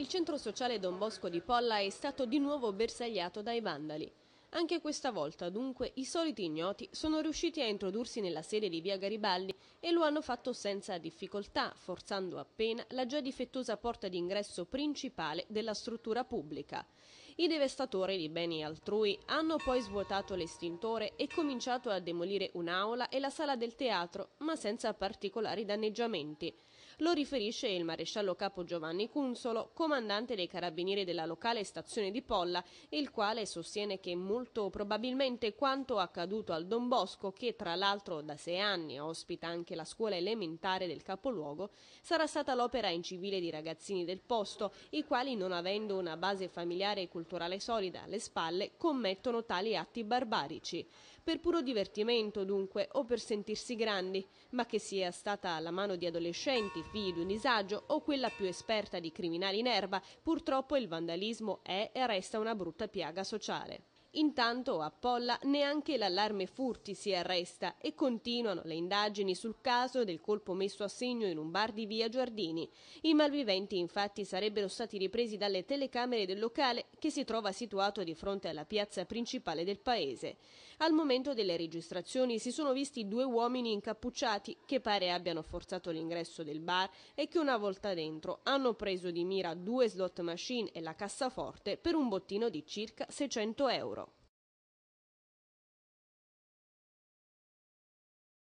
Il centro sociale Don Bosco di Polla è stato di nuovo bersagliato dai vandali. Anche questa volta, dunque, i soliti ignoti sono riusciti a introdursi nella sede di via Garibaldi e lo hanno fatto senza difficoltà, forzando appena la già difettosa porta d'ingresso principale della struttura pubblica. I devastatori di beni altrui hanno poi svuotato l'estintore e cominciato a demolire un'aula e la sala del teatro, ma senza particolari danneggiamenti. Lo riferisce il maresciallo capo Giovanni Cunzolo, comandante dei carabinieri della locale stazione di Polla, il quale sostiene che molto probabilmente quanto accaduto al Don Bosco, che tra l'altro da sei anni ospita anche la scuola elementare del capoluogo, sarà stata l'opera incivile di ragazzini del posto, i quali non avendo una base familiare e culturale culturale solida alle spalle commettono tali atti barbarici. Per puro divertimento, dunque, o per sentirsi grandi, ma che sia stata la mano di adolescenti, figli di un disagio, o quella più esperta di criminali in erba, purtroppo il vandalismo è e resta una brutta piaga sociale. Intanto a Polla neanche l'allarme furti si arresta e continuano le indagini sul caso del colpo messo a segno in un bar di via Giardini. I malviventi infatti sarebbero stati ripresi dalle telecamere del locale che si trova situato di fronte alla piazza principale del paese. Al momento delle registrazioni si sono visti due uomini incappucciati che pare abbiano forzato l'ingresso del bar e che una volta dentro hanno preso di mira due slot machine e la cassaforte per un bottino di circa 600 euro.